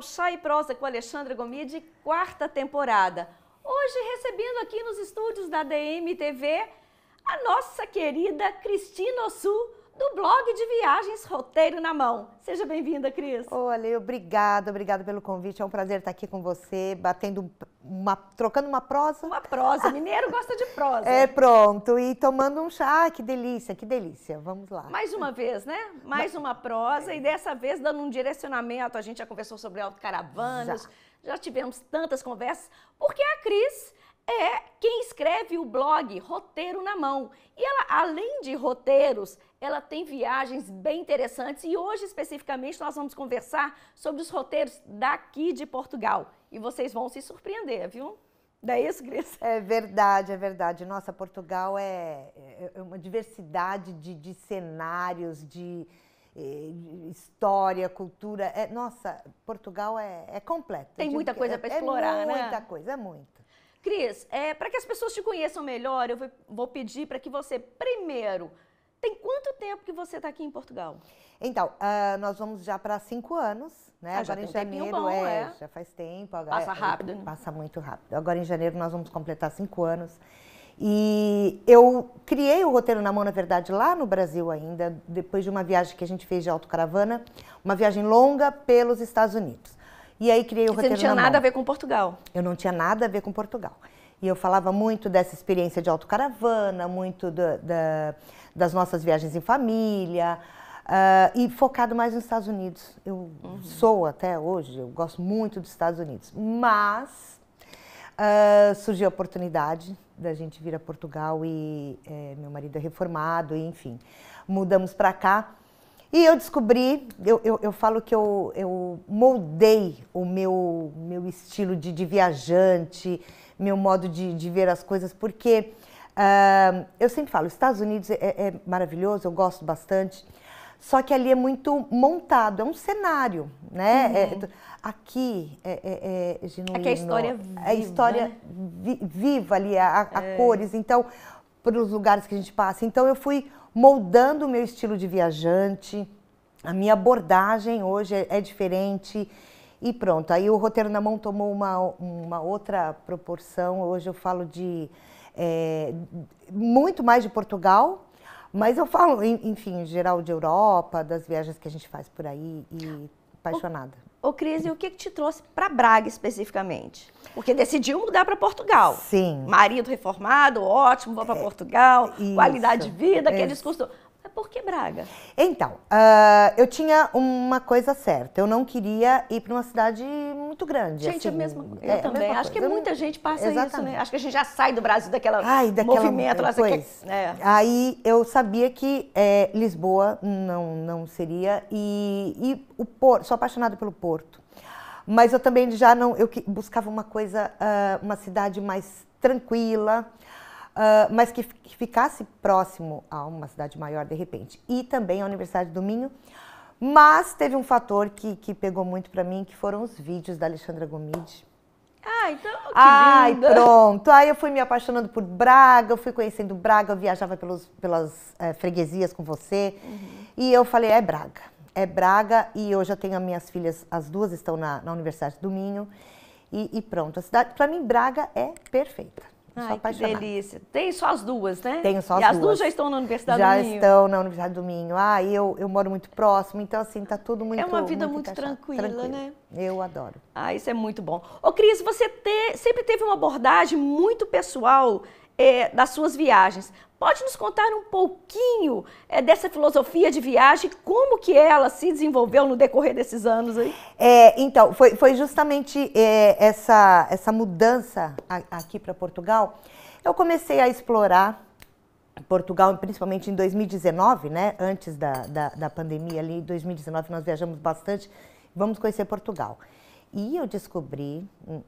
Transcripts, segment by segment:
ao Chá e Prosa com Alexandra Gomide, quarta temporada. Hoje recebendo aqui nos estúdios da DM TV a nossa querida Cristina Ossu, do blog de viagens Roteiro na Mão. Seja bem-vinda, Cris. Olha, obrigada, obrigada pelo convite. É um prazer estar aqui com você, batendo uma, trocando uma prosa. Uma prosa. Mineiro gosta de prosa. É, pronto. E tomando um chá. Ah, que delícia, que delícia. Vamos lá. Mais uma vez, né? Mais uma prosa e dessa vez dando um direcionamento. A gente já conversou sobre autocaravanas, já, já tivemos tantas conversas, porque a Cris é quem escreve o blog Roteiro na Mão. E ela, além de roteiros, ela tem viagens bem interessantes e hoje especificamente nós vamos conversar sobre os roteiros daqui de Portugal. E vocês vão se surpreender, viu? Não é isso, Cris? É verdade, é verdade. Nossa, Portugal é, é, é uma diversidade de, de cenários, de, eh, de história, cultura. É, nossa, Portugal é, é completo. Tem muita coisa para é, explorar, né? É muita né? coisa, é muito. Cris, para que as pessoas te conheçam melhor, eu vou pedir para que você, primeiro, tem quanto tempo que você está aqui em Portugal? Então, uh, nós vamos já para cinco anos, né? Ah, Agora em janeiro, bom, é, é, já faz tempo. Agora, passa é, rápido. né? Passa muito rápido. Agora em janeiro nós vamos completar cinco anos. E eu criei o roteiro na mão, na verdade, lá no Brasil ainda, depois de uma viagem que a gente fez de autocaravana, uma viagem longa pelos Estados Unidos. E aí criei o Você roteiro na mão. Você não tinha nada a ver com Portugal? Eu não tinha nada a ver com Portugal. E eu falava muito dessa experiência de autocaravana, muito da, da das nossas viagens em família. Uh, e focado mais nos Estados Unidos. Eu uhum. sou até hoje, eu gosto muito dos Estados Unidos. Mas uh, surgiu a oportunidade da gente vir a Portugal e é, meu marido é reformado, e, enfim, mudamos para cá. E eu descobri, eu, eu, eu, falo que eu, eu moldei o meu, meu estilo de, de viajante, meu modo de, de ver as coisas, porque eu sempre falo, Estados Unidos é, é, maravilhoso, eu gosto bastante. Só que ali é muito montado, é um cenário, né? Uhum. É, aqui é, é, é genuíno. Aqui é a história viva. É a história né? vi, viva ali, a, a é. cores. Então, para os lugares que a gente passa. Então, eu fui moldando o meu estilo de viajante. A minha abordagem hoje é, é diferente. E pronto, aí o roteiro na mão tomou uma, uma outra proporção. Hoje eu falo de é, muito mais de Portugal, mas eu falo, enfim, em geral de Europa, das viagens que a gente faz por aí e apaixonada. Ô, ô Cris, e o que, que te trouxe para Braga especificamente? Porque decidiu mudar para Portugal. Sim. Marido reformado, ótimo, vou para é, Portugal, isso, qualidade de vida, aquele é, discurso. Por que Braga? Então, uh, eu tinha uma coisa certa. Eu não queria ir para uma cidade muito grande. Gente, é assim, é mesmo, eu é, também. Mesma Acho coisa. que muita gente passa Exatamente. isso, né? Acho que a gente já sai do Brasil daquela, Ai, daquela movimento. Lá, é. Aí eu sabia que é, Lisboa não, não seria. E, e o Porto, sou apaixonada pelo Porto. Mas eu também já não... Eu buscava uma coisa, uh, uma cidade mais tranquila. Ah, mas que, que ficasse próximo a uma cidade maior de repente. E também a Universidade do Minho. Mas teve um fator que, que pegou muito para mim, que foram os vídeos da Alexandra Gomide. Ah, então que Ai, linda. pronto. Aí eu fui me apaixonando por Braga, eu fui conhecendo Braga, eu viajava pelos, pelas é, freguesias com você. Uhum. E eu falei, é Braga. É Braga e hoje já tenho as minhas filhas, as duas estão na, na Universidade do Minho. E, e pronto, a cidade, para mim, Braga é perfeita. Ai, sou apaixonada. Que delícia. Tem só as duas, né? Tenho só as e duas. E as duas já estão na Universidade já do Minho. Já estão na Universidade do Minho. Ah, eu, eu moro muito próximo, então assim, tá tudo é muito É uma vida muito, muito tranquila, tranquila, né? Eu adoro. Ah, isso é muito bom. Ô, Cris, você te, sempre teve uma abordagem muito pessoal é, das suas viagens. Pode nos contar um pouquinho é, dessa filosofia de viagem, como que ela se desenvolveu no decorrer desses anos aí? É, então, foi, foi justamente é, essa, essa mudança a, aqui para Portugal. Eu comecei a explorar Portugal, principalmente em 2019, né? Antes da, da, da pandemia ali, em 2019 nós viajamos bastante. Vamos conhecer Portugal. E eu descobri, hum,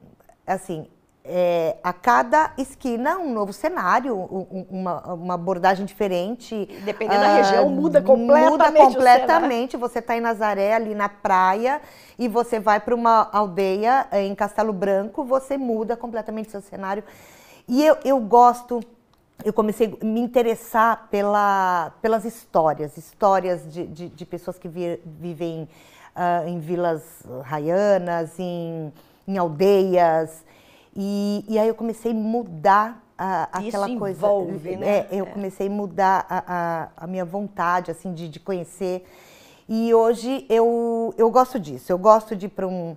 assim, é, a cada esquina um novo cenário, um, uma, uma, abordagem diferente. Dependendo ah, da região, muda completamente. Muda completamente. Você está em Nazaré, ali na praia, e você vai para uma aldeia é, em Castelo Branco, você muda completamente seu cenário. E eu, eu gosto, eu comecei a me interessar pela, pelas histórias histórias de, de, de pessoas que vi, vivem uh, em vilas raianas, em, em aldeias. E, e aí eu comecei a mudar a, aquela Isso coisa. Envolve, é, né? É, eu é. comecei a mudar a, a, a minha vontade assim de, de, conhecer. E hoje eu, eu gosto disso. Eu gosto de ir para um,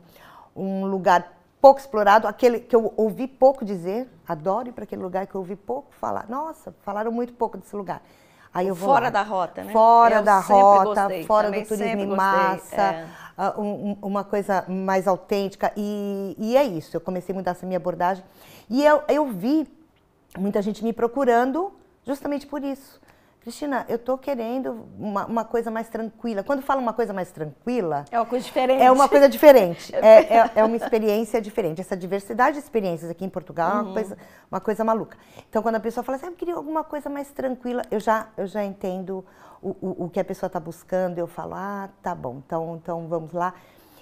um lugar pouco explorado, aquele que eu ouvi pouco dizer, adoro ir para aquele lugar que eu ouvi pouco falar. Nossa, falaram muito pouco desse lugar. Aí eu vou fora lá. da rota, né? Fora eu da rota, gostei, fora do turismo em massa. É. Ah, um, uma coisa mais autêntica. E, e, é isso, eu comecei a mudar essa minha abordagem. E eu, eu vi muita gente me procurando justamente por isso. Cristina, eu tô querendo uma, uma, coisa mais tranquila. Quando fala uma coisa mais tranquila. É uma coisa diferente. É uma coisa diferente. é, é, é, uma experiência diferente. Essa diversidade de experiências aqui em Portugal uhum. é uma uhum. coisa, uma coisa maluca. Então, quando a pessoa fala assim, ah, eu queria alguma coisa mais tranquila, eu já, eu já entendo o, o, o que a pessoa está buscando. Eu falo, ah, tá bom, então, então vamos lá.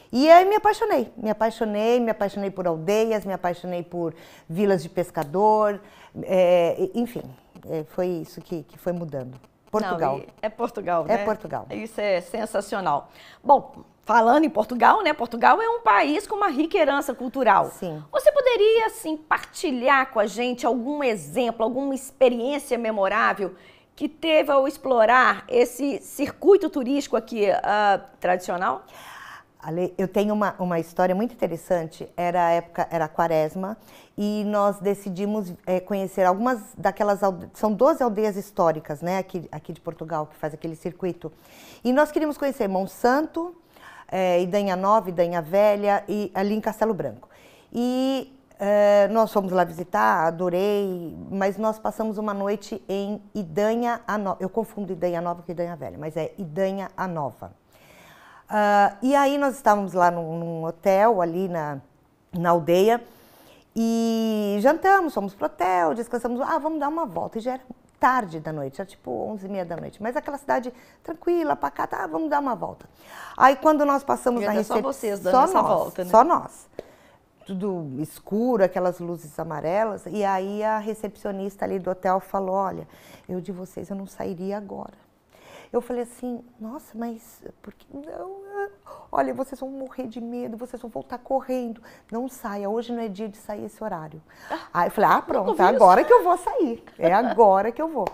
E aí me apaixonei, me apaixonei, me apaixonei por aldeias, me apaixonei por vilas de pescador, é, enfim, é, foi isso que, que foi mudando. Portugal. Não, é Portugal, é né? É Portugal. Isso é sensacional. Bom, falando em Portugal, né? Portugal é um país com uma rica herança cultural. Sim. Você poderia, assim, partilhar com a gente algum exemplo, alguma experiência memorável que teve ao explorar esse circuito turístico aqui uh, tradicional? Sim. Ale, eu tenho uma, uma história muito interessante. Era a época, era a quaresma, e nós decidimos é, conhecer algumas daquelas aldeias, são 12 aldeias históricas, né, aqui, aqui de Portugal, que faz aquele circuito. E nós queríamos conhecer Monsanto, é, eh, Idanha Nova, Idanha Velha, e ali em Castelo Branco. E é, nós fomos lá visitar, adorei, mas nós passamos uma noite em Idanha a Nova. Eu confundo Idanha Nova com Idanha Velha, mas é Idanha a Nova Uh, e aí nós estávamos lá num, num, hotel ali na, na aldeia e jantamos, fomos pro hotel, descansamos, ah, vamos dar uma volta. E já era tarde da noite, já tipo 11 e meia da noite. Mas aquela cidade tranquila, pacata, ah, vamos dar uma volta. Aí quando nós passamos e na recepção... só vocês dando só essa nós, volta, né? Só nós. Tudo escuro, aquelas luzes amarelas. E aí a recepcionista ali do hotel falou, olha, eu de vocês eu não sairia agora eu falei assim, nossa, mas por que não? Né? Olha, vocês vão morrer de medo, vocês vão voltar correndo. Não saia, hoje não é dia de sair esse horário. Ah, Aí eu falei, ah, pronto, é agora isso. Né? que eu vou sair. É agora que eu vou.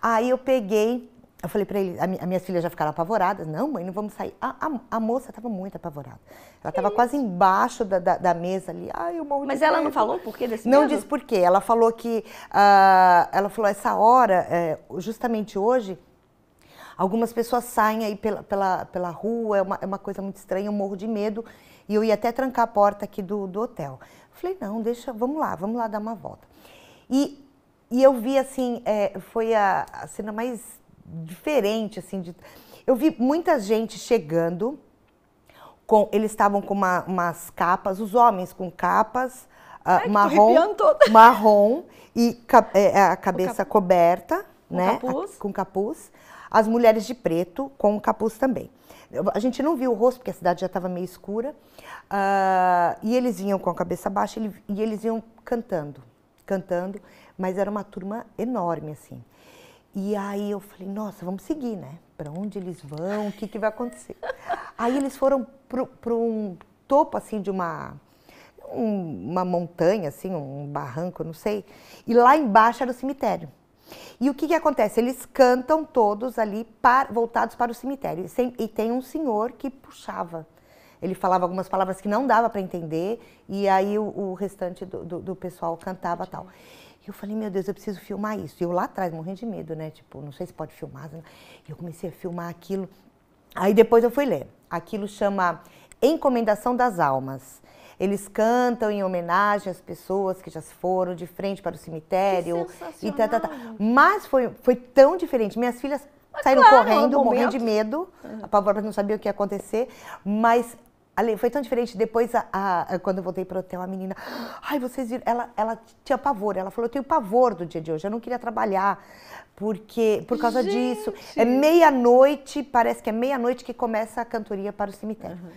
Aí eu peguei, eu falei para ele, a minha filha já ficaram apavoradas. Não, mãe, não vamos sair. A, a, a moça estava muito apavorada. Ela estava quase embaixo da, da, da, mesa ali. Ai, eu morro Mas ela medo. não falou por que desse Não medo? disse por quê. Ela falou que, uh, ela falou, essa hora, eh, justamente hoje, Algumas pessoas saem aí pela, pela, pela rua, é uma, é uma coisa muito estranha, eu morro de medo. E eu ia até trancar a porta aqui do, do hotel. Falei, não, deixa, vamos lá, vamos lá dar uma volta. E, e eu vi, assim, é, foi a, a, cena mais diferente, assim. De, eu vi muita gente chegando, com, eles estavam com uma, umas capas, os homens com capas, ah, Ai, marrom, marrom e é, a cabeça cap... coberta, com né? Capuz. A, com capuz as mulheres de preto com o capuz também. A gente não viu o rosto, porque a cidade já estava meio escura. Uh, e eles vinham com a cabeça baixa ele, e eles iam cantando, cantando, mas era uma turma enorme, assim. E aí eu falei, nossa, vamos seguir, né? Para onde eles vão? O que, que vai acontecer? aí eles foram para um topo, assim, de uma, um, uma montanha, assim, um barranco, não sei. E lá embaixo era o cemitério. E o que, que acontece? Eles cantam todos ali par, voltados para o cemitério. E, sem, e tem um senhor que puxava. Ele falava algumas palavras que não dava para entender, e aí o, o restante do, do, do, pessoal cantava tal. E eu falei, meu Deus, eu preciso filmar isso. E eu lá atrás, morrendo de medo, né? Tipo, não sei se pode filmar. E eu comecei a filmar aquilo. Aí depois eu fui ler. Aquilo chama Encomendação das Almas. Eles cantam em homenagem às pessoas que já se foram de frente para o cemitério. Que e tá, tá, tá. Mas foi, foi tão diferente. Minhas filhas mas saíram claro, é correndo, um morrendo de medo, A apavoradas, não sabiam o que ia acontecer. Mas foi tão diferente. Depois, a, a, quando eu voltei para o hotel, a menina. Ai, vocês viram. Ela, ela tinha pavor. Ela falou: Eu tenho pavor do dia de hoje. Eu não queria trabalhar porque por causa Gente. disso. É meia-noite, parece que é meia-noite que começa a cantoria para o cemitério. Uhum.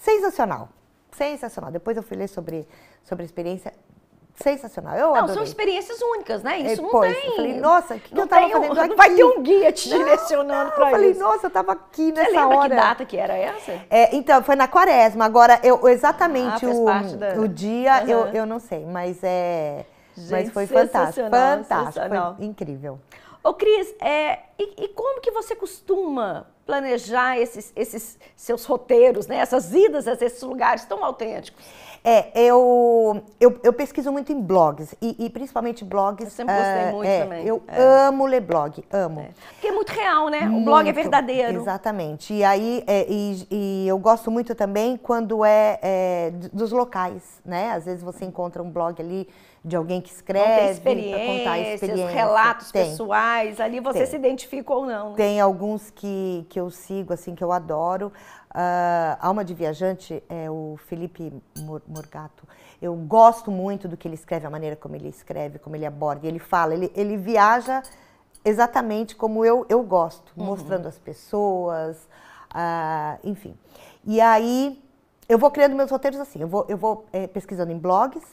Sensacional sensacional. Depois eu fui ler sobre, sobre a experiência. Sensacional. Eu não, adorei. são experiências únicas, né? Isso Depois, é, não tem. Eu falei, nossa, o que, não que eu tava fazendo um, aqui? Vai ter um guia te direcionando para isso. Eu falei, nossa, eu tava aqui nessa lembra hora. que data que era essa? É, então, foi na quaresma. Agora, eu exatamente ah, o, da... o dia, uhum. eu, eu não sei, mas é... Gente, mas foi fantástico, fantástico, foi incrível. Ô Cris, é, e, e, como que você costuma planejar esses, esses seus roteiros, né? essas idas a esses lugares tão autênticos? É, eu, eu, eu pesquiso muito em blogs, e, e principalmente blogs. Eu sempre gostei uh, muito é, também. Eu é. amo ler blog, amo. É. Porque é muito real, né? Muito, o blog é verdadeiro. Exatamente. E aí, é, e, e, eu gosto muito também quando é, é dos locais, né? Às vezes você encontra um blog ali de alguém que escreve, contar experiências, relatos tem. pessoais, ali você tem. se identifica ou não. Né? Tem alguns que, que eu sigo, assim, que eu adoro. Uh, Alma de Viajante é o Felipe Morgato. Eu gosto muito do que ele escreve, a maneira como ele escreve, como ele aborda. ele fala, ele, ele viaja exatamente como eu, eu gosto, uhum. mostrando as pessoas, uh, enfim. E aí eu vou criando meus roteiros assim, eu vou, eu vou é, pesquisando em blogs,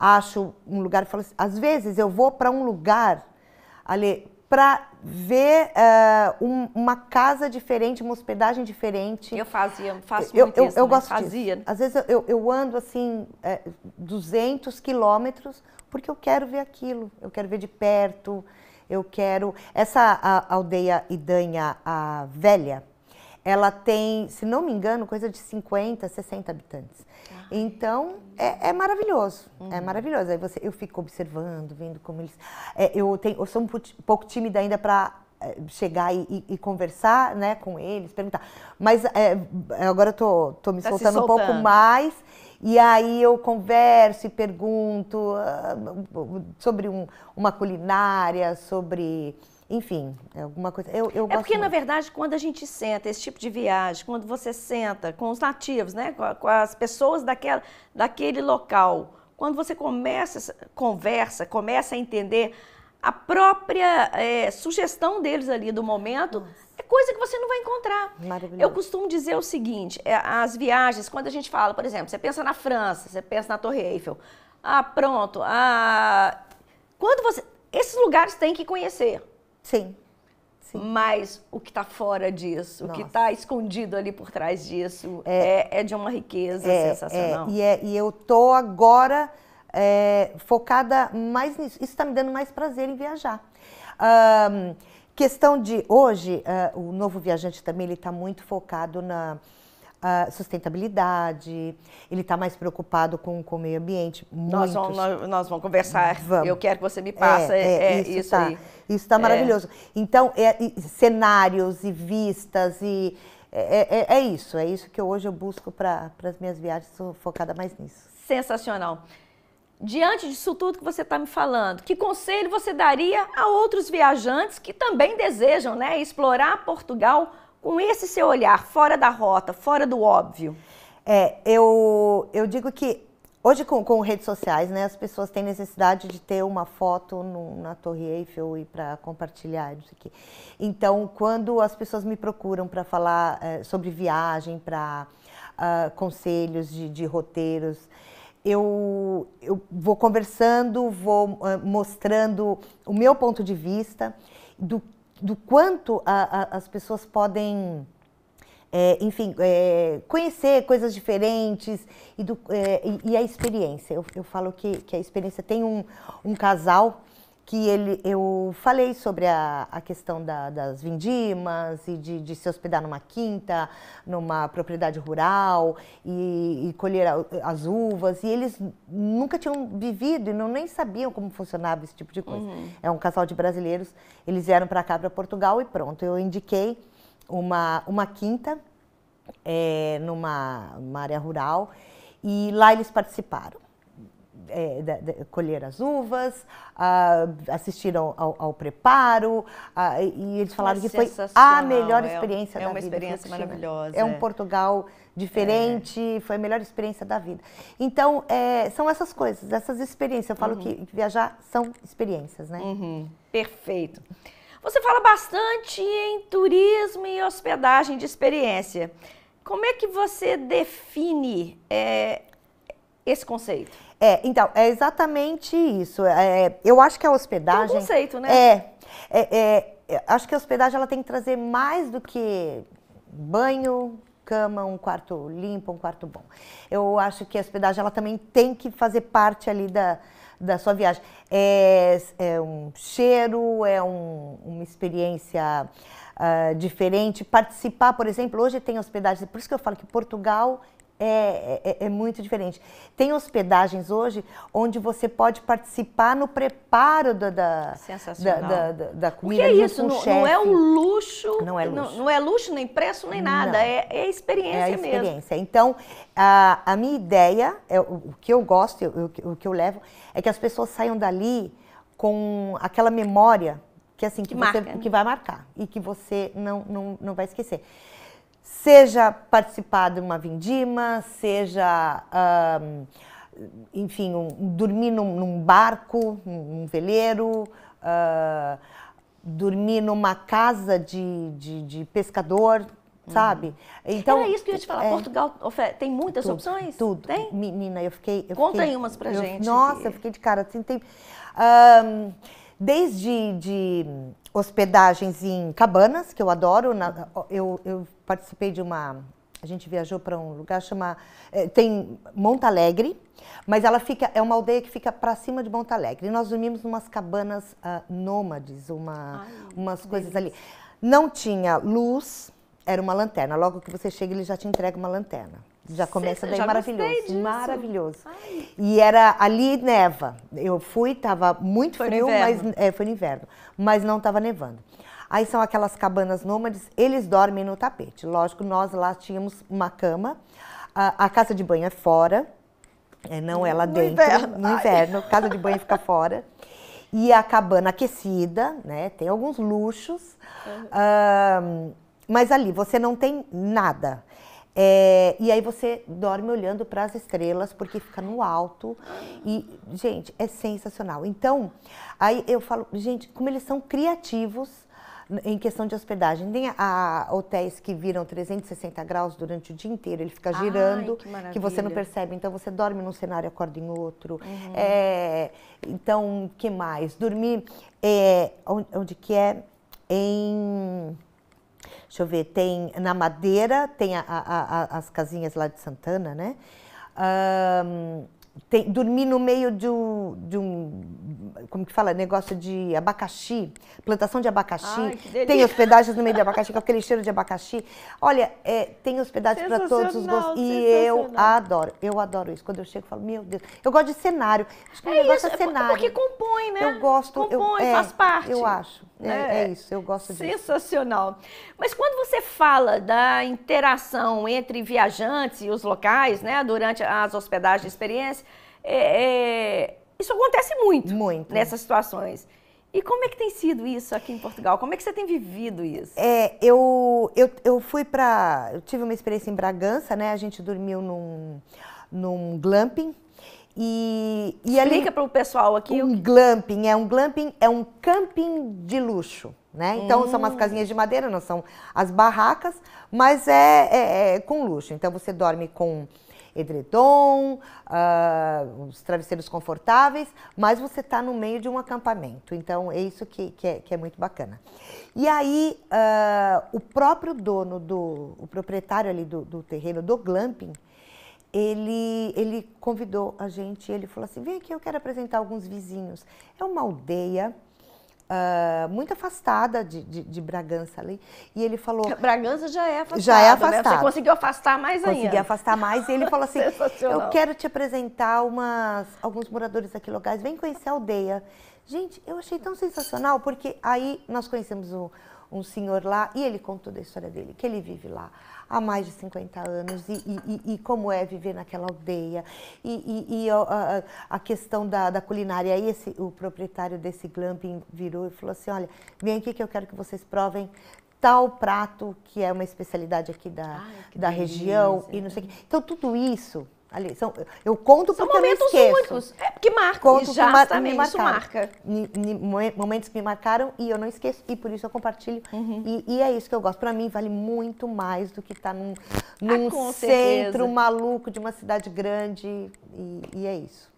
acho um lugar, falo assim, às vezes eu vou para um lugar, ali, para ver uh, um, uma casa diferente, uma hospedagem diferente. Eu fazia, faço muito eu, isso, eu né? gosto fazia. Disso. Às vezes eu, eu ando assim é, eh, 200 quilômetros porque eu quero ver aquilo, eu quero ver de perto, eu quero essa a aldeia idanha a velha. Ela tem, se não me engano, coisa de 50, 60 habitantes. Então, é, é maravilhoso. É uhum. É maravilhoso. Aí você, eu fico observando, vendo como eles. É, eu, tenho, eu sou um pouco tímida ainda para é, chegar e, e, conversar né, com eles, perguntar. Mas é, agora eu tô, tô me tá soltando, soltando, um pouco mais. E aí eu converso e pergunto uh, sobre um, uma culinária, sobre enfim, é alguma coisa. Eu, eu é porque, muito. na verdade, quando a gente senta, esse tipo de viagem, quando você senta com os nativos, né, com, com as pessoas daquela, daquele local, quando você começa, conversa, começa a entender a própria é, sugestão deles ali do momento Nossa. é coisa que você não vai encontrar. Eu costumo dizer o seguinte: é, as viagens, quando a gente fala, por exemplo, você pensa na França, você pensa na Torre Eiffel, ah, pronto, ah, quando você, esses lugares têm que conhecer. Sim. Sim. Mas o que está fora disso, Nossa. o que está escondido ali por trás disso, é, é, é de uma riqueza é, é sensacional. E, é, e, eu estou agora é, focada mais nisso. Isso está me dando mais prazer em viajar. Um, questão de hoje, uh, o novo viajante também ele está muito focado na uh, sustentabilidade, ele está mais preocupado com, com o meio ambiente. Nós vamos, nós, nós vamos, conversar. Vamos. Eu quero que você me é, passe é, é, é, isso, isso tá, aí. Isso está é. maravilhoso. Então, é, e, cenários e vistas e. É, isso, é isso que eu, hoje eu busco para as minhas viagens, sou focada mais nisso. Sensacional. Diante disso tudo que você está me falando, que conselho você daria a outros viajantes que também desejam né, explorar Portugal com esse seu olhar fora da rota, fora do óbvio? É, eu, eu digo que hoje com, com redes sociais, né, as pessoas têm necessidade de ter uma foto no, na Torre Eiffel e para compartilhar isso aqui. Então, quando as pessoas me procuram para falar é, sobre viagem, para uh, ah, conselhos de, de roteiros, eu, eu vou conversando, vou uh, mostrando o meu ponto de vista do do quanto a, a, as pessoas podem, é, enfim, é, conhecer coisas diferentes e, do, é, e, e a experiência. Eu, eu falo que, que, a experiência tem um, um casal que ele, eu falei sobre a, a questão da, das vindimas e de, de, se hospedar numa quinta, numa propriedade rural e, e colher a, as uvas. E eles nunca tinham vivido e não, nem sabiam como funcionava esse tipo de coisa. Uhum. É um casal de brasileiros, eles vieram para cá, para Portugal e pronto. Eu indiquei uma, uma quinta é, numa área rural e lá eles participaram é, colher as uvas, ah, assistiram ao, ao preparo ah, e eles falaram que, é que foi a melhor é experiência é da vida. É uma experiência maravilhosa. É um Portugal diferente, é. foi a melhor experiência da vida. Então, é, são essas coisas, essas experiências. Eu falo uhum. que viajar são experiências, né? Uhum. Perfeito. Você fala bastante em turismo e hospedagem de experiência. Como é que você define é, esse conceito. É, então, é exatamente isso. É, é eu acho que a hospedagem. um conceito, né? É, é, é, é Acho que a hospedagem ela tem que trazer mais do que banho, cama, um quarto limpo, um quarto bom. Eu acho que a hospedagem ela também tem que fazer parte ali da, da sua viagem. É, é um cheiro, é um, uma experiência uh, diferente. Participar, por exemplo, hoje tem hospedagem, por isso que eu falo que Portugal é, é, é, é, muito diferente. Tem hospedagens hoje onde você pode participar no preparo da, da, da, da, da comida. O que é isso? Não, não, é um luxo. Não é luxo. Não, não é luxo, nem preço, nem nada. É, é, experiência é a experiência. Mesmo. Então, a, a minha ideia, é, o, o que eu gosto, o, o que eu levo, é que as pessoas saiam dali com aquela memória que assim que, que, marca, né? que vai marcar e que você não, não, não vai esquecer seja participar de uma vindima, seja, enfim, um, dormir num, num, barco, num veleiro, uh, dormir numa casa de, de, de pescador, uhum. sabe? Então, Era isso que eu ia te falar. É, Portugal tem muitas tudo, opções? Tudo. Tem? Menina, eu fiquei. Eu Conta fiquei, aí umas pra eu, gente. Nossa, que... eu fiquei de cara assim. Tem, um, desde de, hospedagens em cabanas, que eu adoro. Na, eu, eu, participei de uma. A gente viajou para um lugar chama é, tem Monte Alegre, mas ela fica é uma aldeia que fica para cima de Monte Alegre. E nós dormimos umas cabanas uh, nômades, uma, Ai, umas coisas delícia. ali. Não tinha luz, era uma lanterna. Logo que você chega, ele já te entrega uma lanterna. Já começa daí já maravilhoso. Maravilhoso. Ai. E era ali neva. Eu fui, tava muito foi frio, mas é, foi no inverno, mas não tava nevando. Aí são aquelas cabanas nômades, eles dormem no tapete. Lógico, nós lá tínhamos uma cama. A, a casa de banho é fora, é, não é lá no dentro, inverno. no inverno. Ai. Casa de banho fica fora e a cabana aquecida, né? Tem alguns luxos, uhum. mas ali você não tem nada. É, e aí você dorme olhando para as estrelas porque fica no alto e gente é sensacional. Então aí eu falo gente como eles são criativos em questão de hospedagem. Tem a, a hotéis que viram 360 graus durante o dia inteiro, ele fica girando, Ai, que, que, você não percebe. Então você dorme num cenário, acorda em outro. Uhum. É, então que mais? Dormir é, onde, onde que é em Deixa eu ver, tem na Madeira, tem a, a, a, as casinhas lá de Santana, né? Um, tem, dormir no meio de um, de um, como que fala, negócio de abacaxi, plantação de abacaxi. Ai, tem hospedagens no meio de abacaxi, com aquele cheiro de abacaxi. Olha, é, tem hospedagens para todos os gostos. E eu adoro, eu adoro isso. Quando eu chego, eu falo, meu Deus. Eu gosto de cenário. Acho que é o negócio é isso, é cenário. Porque compõe, né? Eu gosto. Compõe, eu, é, faz parte. Eu acho. É, é, é isso, eu gosto disso. Sensacional. Mas quando você fala da interação entre viajantes e os locais, né, durante as hospedagens de experiência, é, é, isso acontece muito, muito nessas situações. E como é que tem sido isso aqui em Portugal? Como é que você tem vivido isso? É, eu, eu, eu fui para. Eu tive uma experiência em Bragança, né? A gente dormiu num, num glamping. E, e Explica para o pessoal aqui. Um glamping é um glamping é um camping de luxo, né? Então hum. são umas hum. casinhas de madeira, não são as barracas, mas é, é, é com luxo. Então você dorme com edredom, uh, os travesseiros confortáveis, mas você está no meio de um acampamento. Então, é isso que, que, é, que é muito bacana. E aí, uh, o próprio dono, do, o proprietário ali do, do terreno, do glamping, ele, ele convidou a gente, ele falou assim, vem aqui, eu quero apresentar alguns vizinhos. É uma aldeia Uh, muito afastada de, de, de, Bragança ali. E ele falou. Bragança já é afastada. Já é né? afastada. Né? Você conseguiu afastar mais ainda. Consegui afastar mais. E ele falou assim: Eu quero te apresentar umas, alguns moradores aqui locais, vem conhecer a aldeia. Gente, eu achei tão sensacional, porque aí nós conhecemos o, um senhor lá e ele contou da a história dele, que ele vive lá há mais de 50 anos e, e, e como é viver naquela aldeia e, e a, a, questão da, da culinária. Aí esse, o proprietário desse glamping virou e falou assim, olha, vem aqui que eu quero que vocês provem tal prato que é uma especialidade aqui da, Ai, ah, é, da região e não sei o que. Né? Então tudo isso Ali, são, eu conto são porque eu não esqueço. São momentos únicos, é, que marcam, conto exatamente, que isso marca. Momentos que me marcaram e eu não esqueço, e por isso eu compartilho. Uhum. E, e, é isso que eu gosto. Para mim, vale muito mais do que estar tá num, ah, num ah, centro certeza. maluco de uma cidade grande, e, e é isso.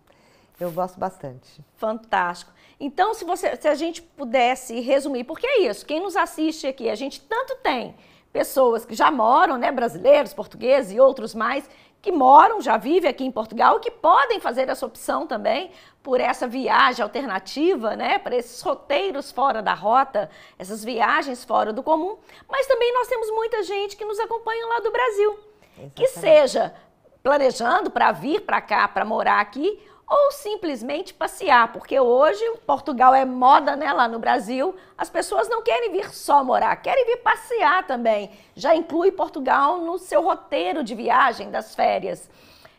Eu gosto bastante. Fantástico. Então, se, você, se a gente pudesse resumir, porque é isso, quem nos assiste aqui, a gente tanto tem pessoas que já moram, né, brasileiros, portugueses e outros mais, que moram, já vivem aqui em Portugal e que podem fazer essa opção também por essa viagem alternativa, né, para esses roteiros fora da rota, essas viagens fora do comum, mas também nós temos muita gente que nos acompanha lá do Brasil, Exatamente. que seja planejando para vir para cá, para morar aqui, ou simplesmente passear, porque hoje Portugal é moda né, lá no Brasil. As pessoas não querem vir só morar, querem vir passear também. Já inclui Portugal no seu roteiro de viagem das férias.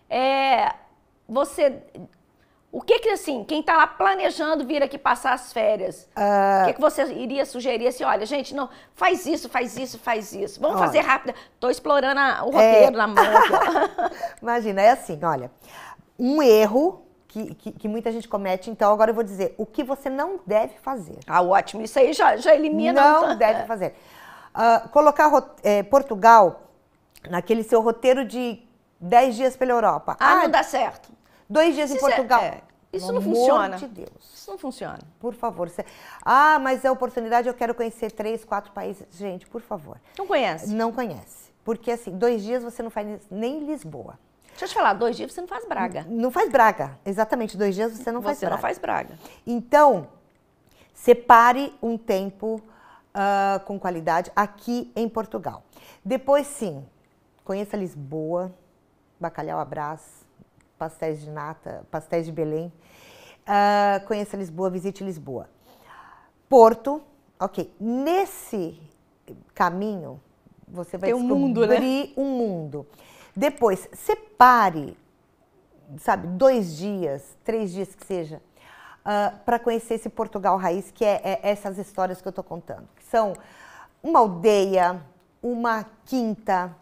É, você. O que que, assim, quem está lá planejando vir aqui passar as férias, ah. o que, que você iria sugerir? Assim, olha, gente, não, faz isso, faz isso, faz isso. Vamos olha, fazer rápido. tô explorando a, o roteiro é... na mão. Imagina, é assim, olha. Um erro que, que, que, muita gente comete. Então, agora eu vou dizer o que você não deve fazer. Ah, ótimo. Isso aí já, já elimina. Não tá? deve é. fazer. Uh, colocar é, Portugal naquele seu roteiro de 10 dias pela Europa. Ah, ah não dá certo. Dois dias em é- Portugal. É, Isso não funciona. De Deus. Isso não funciona. Por favor. Você... Ah, mas é oportunidade, eu quero conhecer três, quatro países. Gente, por favor. Não conhece? Não conhece. Porque assim, dois dias você não faz nem Lisboa. Deixa eu te falar, dois dias você não faz braga. Não, faz braga, exatamente. Dois dias você não você faz braga. Você não faz braga. Então, separe um tempo uh, com qualidade aqui em Portugal. Depois, sim, conheça Lisboa, bacalhau abraço, pastéis de nata, pastéis de Belém. Uh, conheça Lisboa, visite Lisboa. Porto, ok. Nesse caminho, você vai Tem um descobrir mundo, né? um mundo. Depois, separe, sabe, dois dias, três dias que seja, uh, ah, para conhecer esse Portugal raiz, que é, é essas histórias que eu estou contando. Que são uma aldeia, uma quinta,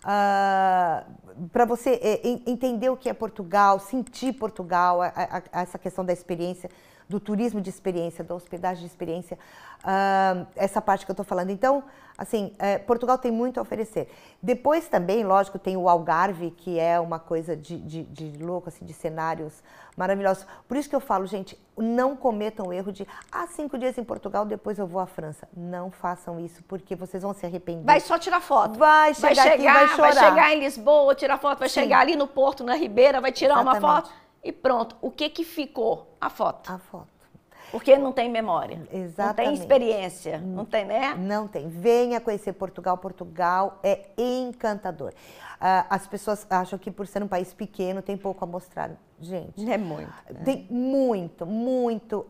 uh, ah, para você é, entender o que é Portugal, sentir Portugal, a, a, a essa questão da experiência do turismo de experiência, da hospedagem de experiência, uh, essa parte que eu estou falando. Então, assim, é, Portugal tem muito a oferecer. Depois também, lógico, tem o Algarve, que é uma coisa de, de, de louco, assim, de cenários maravilhosos. Por isso que eu falo, gente, não cometam o erro de, ah, cinco dias em Portugal, depois eu vou à França. Não façam isso, porque vocês vão se arrepender. Vai só tirar foto. Vai chegar, vai chegar aqui, vai chorar. Vai chegar em Lisboa, tirar foto, vai Sim. chegar ali no Porto, na Ribeira, vai tirar Exatamente. uma foto e pronto. O que que ficou? A foto. A foto. Porque não tem memória. Exatamente. Não tem experiência, não tem, né? Não tem. Venha conhecer Portugal. Portugal é encantador. Uh, as pessoas acham que por ser um país pequeno tem pouco a mostrar. Gente. É muito. Né? Tem muito, muito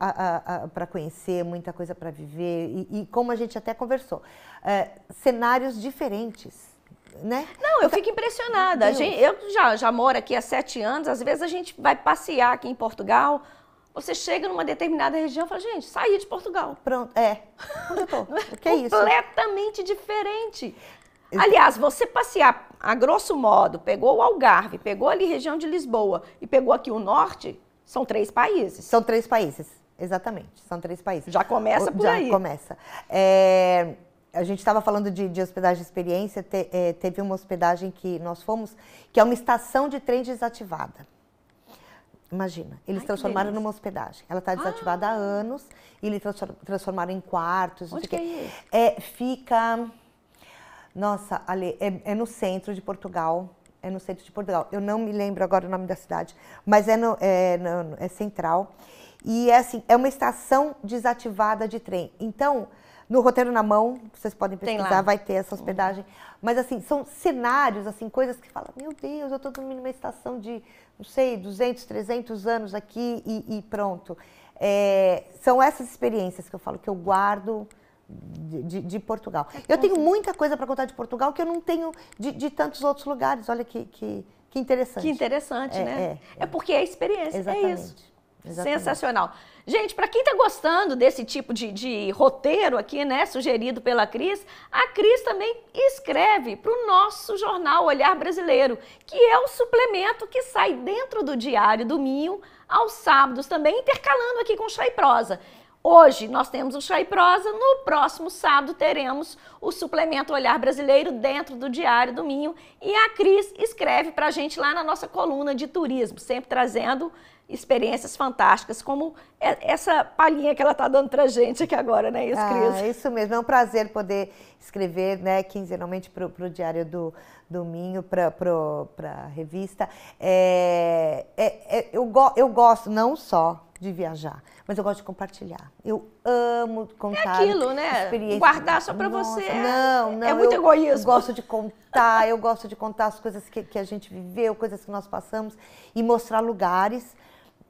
para conhecer, muita coisa para viver. E, e, como a gente até conversou, uh, cenários diferentes né? Não, eu fico impressionada. Gente, eu já, já moro aqui há sete anos, às vezes a gente vai passear aqui em Portugal, você chega numa determinada região e fala, gente, saí de Portugal. Pronto, é. Onde eu tô? É o que é isso? Completamente diferente. Aliás, você passear, a grosso modo, pegou o Algarve, pegou ali região de Lisboa e pegou aqui o norte, são três países. São três países, exatamente. São três países. Já começa por Já aí. Já começa. É a gente estava falando de, de, hospedagem de experiência, te, é, teve uma hospedagem que nós fomos, que é uma estação de trem desativada. Imagina, eles Ai, transformaram numa hospedagem. Ela está ah. desativada ah. há anos e eles transformaram em quartos. Onde que é isso? É, fica... Nossa, Ale, é, é, no centro de Portugal. É no centro de Portugal. Eu não me lembro agora o nome da cidade, mas é, no, é, no, é central. E é assim, é uma estação desativada de trem. Então, no roteiro na mão, vocês podem pesquisar, vai ter essa hospedagem. Mas assim, são cenários, assim, coisas que fala, meu Deus, eu estou dormindo numa estação de, não sei, 200, 300 anos aqui e, e pronto. É, são essas experiências que eu falo que eu guardo de, de Portugal. É eu tenho muita coisa para contar de Portugal que eu não tenho de, de tantos outros lugares. Olha que, que, que interessante. Que interessante, é, né? É, é. é, porque é experiência, Exatamente. é isso. Exatamente. Sensacional. Gente, para quem está gostando desse tipo de, de, roteiro aqui, né, sugerido pela Cris, a Cris também escreve para o nosso jornal Olhar Brasileiro, que é o suplemento que sai dentro do Diário do Minho aos sábados, também intercalando aqui com o Chai prosa. Hoje nós temos o Chai Prosa, no próximo sábado teremos o suplemento Olhar Brasileiro dentro do Diário do Minho e a Cris escreve para a gente lá na nossa coluna de turismo, sempre trazendo experiências fantásticas, como é, essa palhinha que ela está dando para gente aqui agora, né, isso, Cris? Ah, isso mesmo, é um prazer poder escrever, né, quinzenalmente para o Diário do Domingo, para a revista. É, é, é, eu, go, eu gosto não só de viajar, mas eu gosto de compartilhar. Eu amo contar. É aquilo, né? Guardar só para você. Não, é- não. É muito eu, egoísmo. Eu gosto de contar, eu gosto de contar as coisas que, que a gente viveu, coisas que nós passamos e mostrar lugares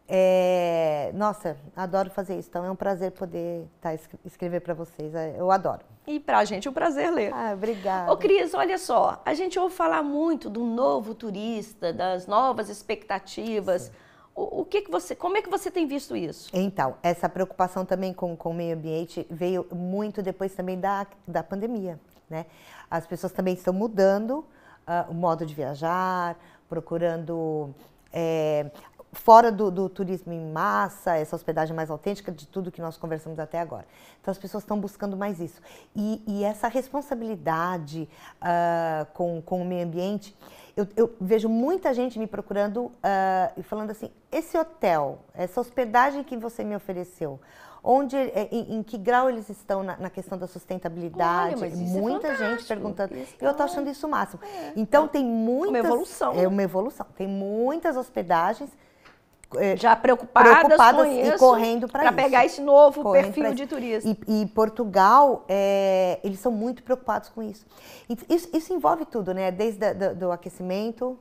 é, nossa, adoro fazer isso. Então é um prazer poder tá, escrever para vocês. É, eu adoro. E para a gente é um prazer ler. Ah, obrigada. Ô Cris, olha só. A gente ouve falar muito do novo turista, das novas expectativas. O, o que, que você, como é que você tem visto isso? Então, essa preocupação também com, com o meio ambiente veio muito depois também da, da pandemia, né? As pessoas também estão mudando uh, o modo de viajar, procurando é, fora do, do, turismo em massa, essa hospedagem mais autêntica de tudo que nós conversamos até agora. Então as pessoas estão buscando mais isso. E, e essa responsabilidade uh, com, com o meio ambiente, eu, eu vejo muita gente me procurando ah, e uh, falando assim, esse hotel, essa hospedagem que você me ofereceu, onde, é, em, em, que grau eles estão na, na questão da sustentabilidade. Olha, é muita é gente perguntando. Eu estou achando isso o máximo. É. Então é tem muitas. Uma evolução. É né? uma evolução. Tem muitas hospedagens é, já preocupadas, preocupadas isso, e correndo para pegar esse novo correndo perfil de turista. E, e Portugal, é, eles são muito preocupados com isso. Isso, isso envolve tudo, né? Desde do, do aquecimento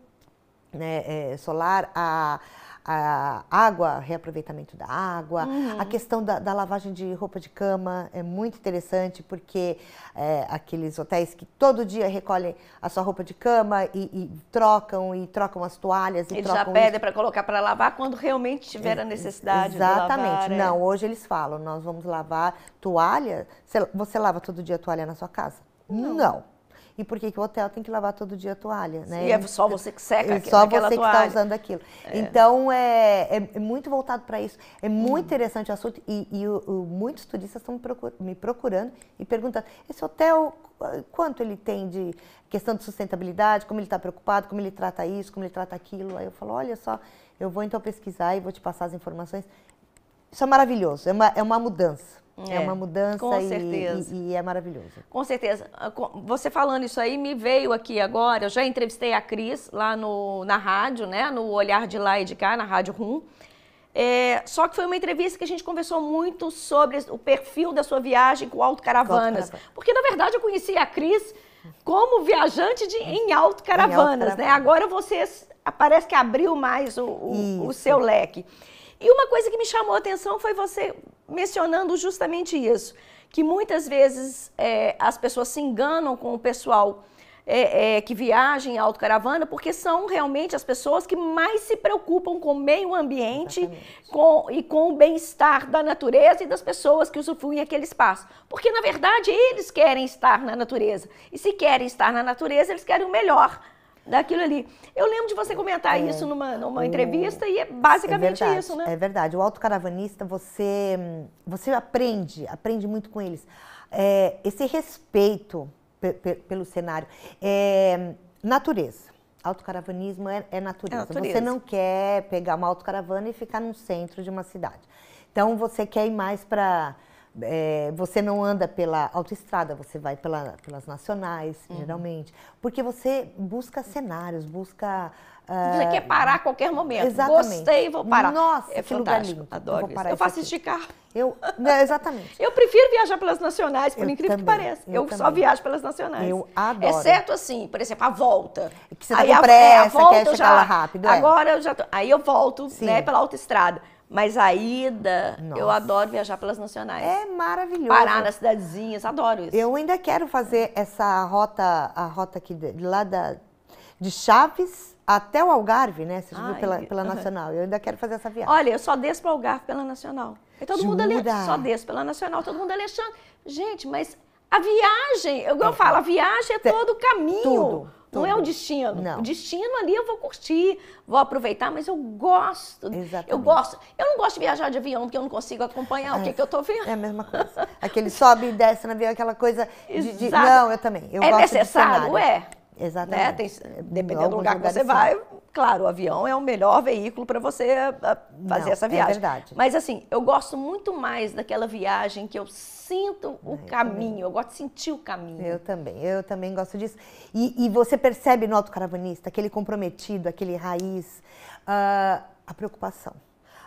né, é, solar a a água, reaproveitamento da água, uhum. a questão da, da, lavagem de roupa de cama é muito interessante porque é, aqueles hotéis que todo dia recolhem a sua roupa de cama e, e trocam e trocam as toalhas e eles já pedem para colocar para lavar quando realmente tiver a necessidade exatamente lavar, é. Né? não hoje eles falam nós vamos lavar toalha você, você lava todo dia a toalha na sua casa não. não. E por que, que o hotel tem que lavar todo dia a toalha, né? E é só você que seca é Só você que está usando aquilo. É. Então, é, é, é muito voltado para isso. É muito hum. interessante o assunto e, e o, o, muitos turistas estão me procurando e perguntando, esse hotel, quanto ele tem de questão de sustentabilidade, como ele está preocupado, como ele trata isso, como ele trata aquilo. Aí eu falo, olha só, eu vou então pesquisar e vou te passar as informações. Isso é maravilhoso, é uma, é uma mudança. É, é uma mudança e, e, e, é maravilhoso. Com certeza. Ah, você falando isso aí, me veio aqui agora, eu já entrevistei a Cris lá no, na rádio, né? No Olhar de Lá e de Cá, na Rádio Rum. É, só que foi uma entrevista que a gente conversou muito sobre o perfil da sua viagem com autocaravanas. Auto porque, na verdade, eu conheci a Cris como viajante de, em autocaravanas, caravanas, né? Agora você parece que abriu mais o, o, o seu leque. E uma coisa que me chamou a atenção foi você mencionando justamente isso, que muitas vezes é, as pessoas se enganam com o pessoal é, é, que viaja em autocaravana, porque são realmente as pessoas que mais se preocupam com o meio ambiente com, e com o bem-estar da natureza e das pessoas que usufruem aquele espaço. Porque, na verdade, eles querem estar na natureza. E se querem estar na natureza, eles querem o melhor daquilo ali. Eu lembro de você comentar é, isso numa, numa o... entrevista e é basicamente é verdade, isso, né? É verdade. O autocaravanista, você, você aprende, aprende muito com eles. É, esse respeito pelo cenário. É, natureza. Autocaravanismo é, é natureza. É natureza. Você não quer pegar uma autocaravana e ficar no centro de uma cidade. Então, você quer ir mais para é, você não anda pela autoestrada, você vai pela, pelas nacionais, uhum. geralmente. Porque você busca cenários, busca. Uh, você quer parar a qualquer momento. Exatamente. Gostei, vou parar. Nossa, é que lugar é lindo. Adoro eu isso. Eu faço isso de carro. Eu, não, é, exatamente. eu prefiro viajar pelas nacionais, por eu incrível também, que pareça. Eu, eu só viajo pelas nacionais. Eu adoro. Exceto assim, por exemplo, a volta. Que você tá aí com é, pressa, a, volta, quer chegar já, lá rápido. É. Agora eu já tô, Aí eu volto né, pela autoestrada. Mas a ida, Nossa. eu adoro viajar pelas nacionais. É maravilhoso. Parar nas cidadezinhas, adoro isso. Eu ainda quero fazer essa rota, a rota aqui de, lá da, de Chaves até o Algarve, né? Você Ai, viu pela, pela Nacional. Eu ainda quero fazer essa viagem. Olha, eu só desço para o Algarve pela Nacional. E todo Jura? mundo só desço pela Nacional, todo mundo Alexandre. Gente, mas a viagem, eu, eu é. falo, a viagem é todo o caminho. Tudo tudo. Não é o destino. Não. O destino ali eu vou curtir, vou aproveitar, mas eu gosto. Exatamente. Eu gosto. Eu não gosto de viajar de avião, porque eu não consigo acompanhar é, o que, que eu estou vendo. É a mesma coisa. Aquele sobe e desce no avião, aquela coisa de, de... Não, eu também. Eu é gosto necessário, é. Né? Exatamente. Né? Tem, dependendo Algum do lugar que você vai, Claro, o avião é o melhor veículo para você eh, eh, fazer Não, essa é viagem. É verdade. Mas assim, eu gosto muito mais daquela viagem que eu sinto o eu caminho. Também. Eu gosto de sentir o caminho. Eu também, eu também gosto disso. E, e você percebe no autocaravanista aquele comprometido, aquele raiz, uh, a preocupação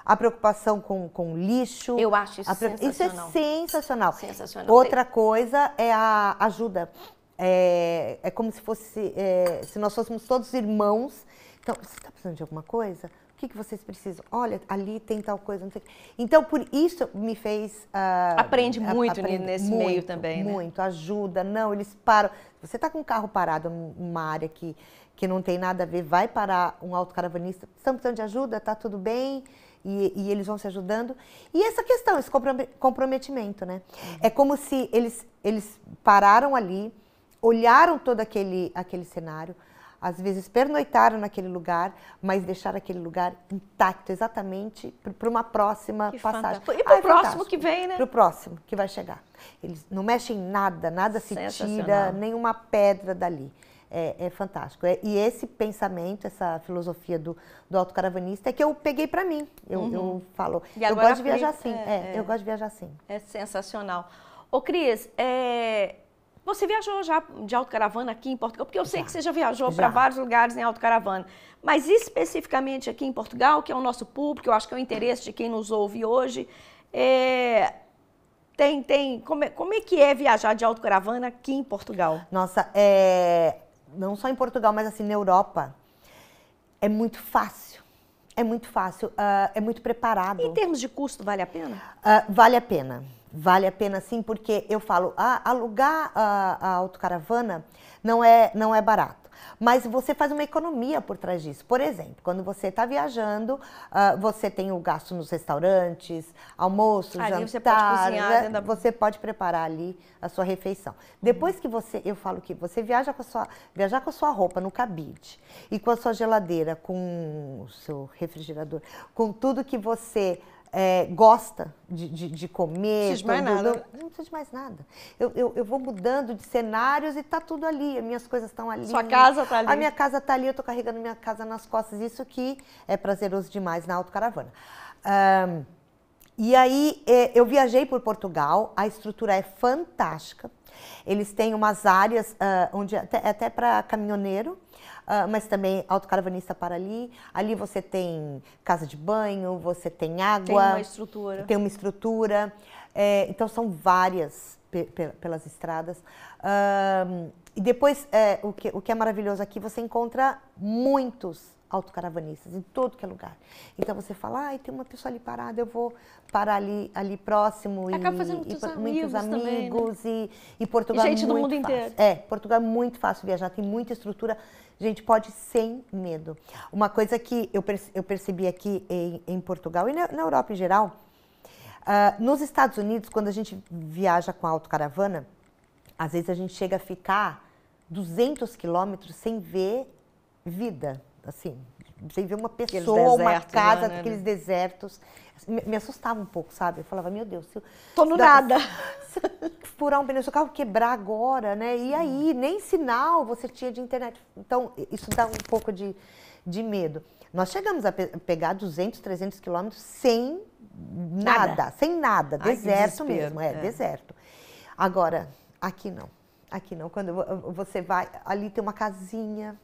a preocupação com, com lixo. Eu acho isso pre... sensacional. Isso é sensacional. sensacional. Outra coisa é a ajuda. É, é como se fosse, é, se nós fôssemos todos irmãos então, você está precisando de alguma coisa? O que, que vocês precisam? Olha, ali tem tal coisa, não sei. Então, por isso me fez. Uh, aprende muito aprende nesse muito, meio também. Muito, né? muito, ajuda. Não, eles param. Você está com o carro parado numa área que, que não tem nada a ver, vai parar um autocaravanista. Estão precisando de ajuda? está tudo bem? E, e, eles vão se ajudando. E essa questão, esse comprometimento, né? Uhum. É como se eles, eles pararam ali, olharam todo aquele, aquele cenário, às vezes pernoitaram naquele lugar, mas deixaram aquele lugar intacto, exatamente para uma próxima que passagem. Fantástico. E para o ah, é próximo fantástico. que vem, né? Para o próximo que vai chegar. Eles não mexem nada, nada se tira, nenhuma pedra dali. É, é fantástico. É, e esse pensamento, essa filosofia do, do autocaravanista é que eu peguei para mim. Eu, uhum. eu falo, eu gosto de viajar assim. É, é, eu gosto de viajar assim. É sensacional. Ô, Cris, é, você viajou já de autocaravana aqui em Portugal? Porque eu sei que você já viajou para vários lugares em autocaravana. Mas especificamente aqui em Portugal, que é o nosso público, eu acho que é o interesse de quem nos ouve hoje, é, tem, tem, como é, como é que é viajar de autocaravana aqui em Portugal? Nossa, é, não só em Portugal, mas assim na Europa, é muito fácil. É muito fácil, uh, é muito preparado. Em termos de custo, vale a pena? Uh, vale a pena. Vale a pena sim, porque eu falo, ah, alugar a, a autocaravana não é, não é barato. Mas você faz uma economia por trás disso. Por exemplo, quando você está viajando, uh, você tem o gasto nos restaurantes, almoço, ali jantar. Você pode, cozinhar, né? você pode preparar ali a sua refeição. Depois que você, eu falo que você viaja com a sua, viajar com a sua roupa no cabide e com a sua geladeira, com o seu refrigerador, com tudo que você é, gosta de, de, de comer. Não precisa de mais mudando, nada. Não precisa de mais nada. Eu, eu, eu, vou mudando de cenários e tá tudo ali. As minhas coisas estão ali. Sua casa tá ali. A minha casa tá ali, eu tô carregando minha casa nas costas. Isso que é prazeroso demais na autocaravana. Um, e aí é, eu viajei por Portugal, a estrutura é fantástica. Eles têm umas áreas uh, onde é até, é até para caminhoneiro, ah, mas também autocaravanista para ali. Ali você tem casa de banho, você tem água. Tem uma estrutura. Tem uma estrutura. É, então são várias pelas estradas. e depois, é, o, que, o que é maravilhoso aqui, você encontra muitos autocaravanistas em todo que é lugar. Então você fala, ai, tem uma pessoa ali parada, eu vou parar ali, ali próximo. Acaba e, fazendo muitos e, amigos, muitos amigos também, né? e, e Portugal e gente é muito do mundo fácil. inteiro. É, Portugal é muito fácil viajar, tem muita estrutura Gente, pode sem medo. Uma coisa que eu, eu percebi aqui em, em Portugal e na, na, Europa em geral, uh, nos Estados Unidos, quando a gente viaja com a autocaravana, às vezes a gente chega a ficar 200 quilômetros sem ver vida, assim, sem ver uma pessoa, uma casa, né, aqueles né? desertos me assustava um pouco, sabe? Eu falava, meu Deus, se eu. Tô no nada. Se furar um pneu do seu carro, quebrar agora, né? E aí, uhum. nem sinal você tinha de internet. Então, isso dá um pouco de, de medo. Nós chegamos a pe pegar 200, 300 quilômetros sem nada, nada, sem nada, Ai, deserto mesmo, é, é, deserto. Agora, aqui não, aqui não. Quando você vai, ali tem uma casinha,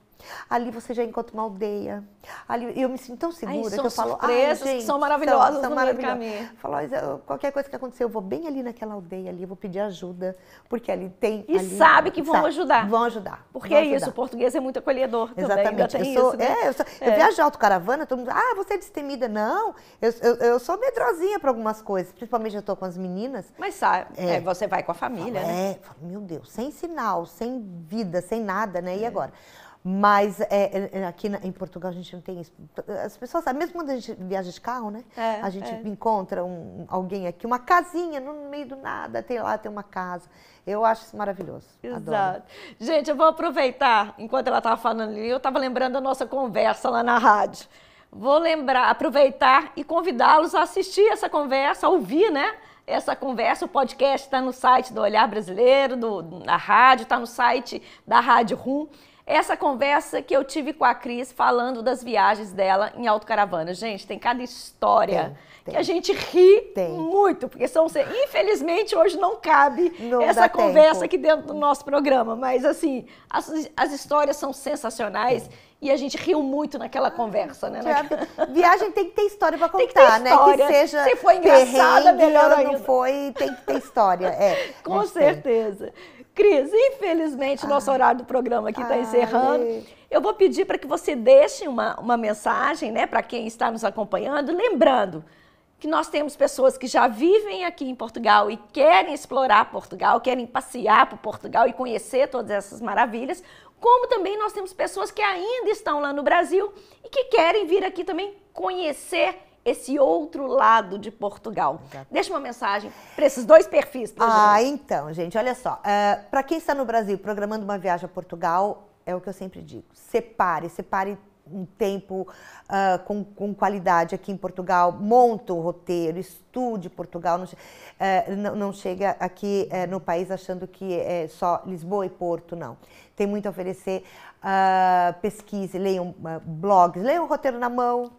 Ali você já encontra uma aldeia. Ali eu me sinto tão segura Ai, que eu falo, ah, gente, são maravilhosos, são, são maravilhosos. Falo, qualquer coisa que acontecer, eu vou bem ali naquela aldeia ali, eu vou pedir ajuda, porque ali tem E ali, sabe que vão sabe, ajudar. Vão ajudar. Porque vão é isso, o português é muito acolhedor Exatamente. também. Exatamente. Eu, sou, isso, né? é, eu, sou, é. eu viajo de autocaravana, todo mundo, ah, você é destemida, não. Eu, eu, eu sou medrosinha para algumas coisas, principalmente eu estou com as meninas. Mas sabe, é. é, você vai com a família, falo, né? É, falo, meu Deus, sem sinal, sem vida, sem nada, né? E é. agora? Mas é, é, é, aqui na, em Portugal a gente não tem isso. As pessoas, mesmo quando a gente viaja de carro, né? É, a gente é. encontra um, alguém aqui, uma casinha no meio do nada, tem lá, tem uma casa. Eu acho isso maravilhoso. Exato. Adoro. Gente, eu vou aproveitar, enquanto ela estava falando ali, eu estava lembrando a nossa conversa lá na rádio. Vou lembrar, aproveitar e convidá-los a assistir essa conversa, a ouvir, né? essa conversa. O podcast está no site do Olhar Brasileiro, do, rádio, está no site da Rádio RUM essa conversa que eu tive com a Cris falando das viagens dela em autocaravana. Gente, tem cada história tem, tem. que a gente ri tem. muito, porque são, infelizmente hoje não cabe não essa conversa tempo. aqui dentro do nosso programa, mas assim, as, as histórias são sensacionais. E a gente riu muito naquela conversa, né? Já, viagem tem que ter história para contar, tem que ter história. né? Que seja Se foi engraçada, melhor ou não foi, tem que ter história. É, Com certeza. Tem. Cris, infelizmente, ah, nosso horário do programa aqui está ah, encerrando. Eu vou pedir para que você deixe uma, uma mensagem né, para quem está nos acompanhando, lembrando que nós temos pessoas que já vivem aqui em Portugal e querem explorar Portugal, querem passear por Portugal e conhecer todas essas maravilhas, como também nós temos pessoas que ainda estão lá no Brasil e que querem vir aqui também conhecer esse outro lado de Portugal. Exato. Deixa uma mensagem para esses dois perfis. Ah, gente. então, gente, olha só. Uh, eh, para quem está no Brasil programando uma viagem a Portugal, é o que eu sempre digo: separe, separe um tempo uh, com, com, qualidade aqui em Portugal, monta o roteiro, estude Portugal, não, uh, eh, não, não chega aqui uh, no país achando que é só Lisboa e Porto, não. Tem muito a oferecer uh, pesquise, leiam uh, blogs, leiam o roteiro na mão.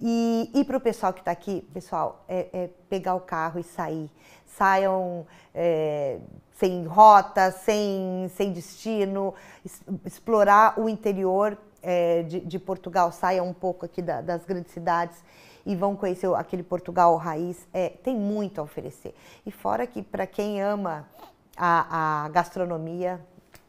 E, e para o pessoal que está aqui, pessoal, é, é, pegar o carro e sair. Saiam é, sem rota, sem, sem destino, es, explorar o interior é, de, de, Portugal, saiam um pouco aqui da, das grandes cidades e vão conhecer aquele Portugal raiz. É, tem muito a oferecer. E fora que para quem ama a, a gastronomia,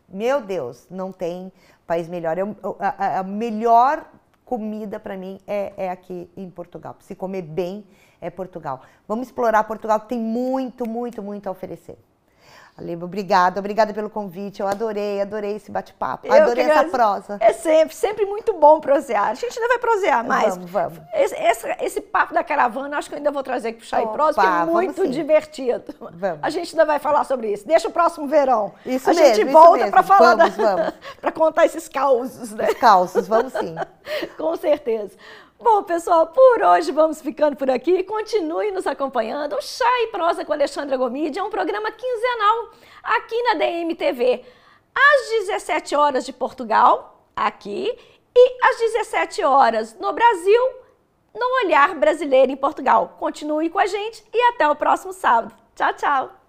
meu Deus, não tem país melhor. Eu, a, a, melhor comida para mim é, é aqui em Portugal. Se comer bem, é Portugal. Vamos explorar Portugal, que tem muito, muito, muito a oferecer. Aliba, obrigada, obrigada pelo convite. Eu adorei, adorei esse bate-papo, adorei essa prosa. É sempre, sempre muito bom prosear. A gente ainda vai prosear mais. Vamos, vamos. Esse, esse, esse papo da caravana, acho que eu ainda vou trazer aqui pro Chá Opa, e Prosa, que é muito divertido. Vamos. A gente ainda vai falar sobre isso. Deixa o próximo verão. Isso A mesmo, gente volta para falar, vamos, da... para contar esses causos, né? Os causos, vamos sim. Com certeza. Bom, pessoal, por hoje vamos ficando por aqui. Continue nos acompanhando. O Chá e Prosa com Alexandra Gomide é um programa quinzenal aqui na DMTV, às 17 horas de Portugal, aqui, e às 17 horas no Brasil, no Olhar Brasileiro em Portugal. Continue com a gente e até o próximo sábado. Tchau, tchau!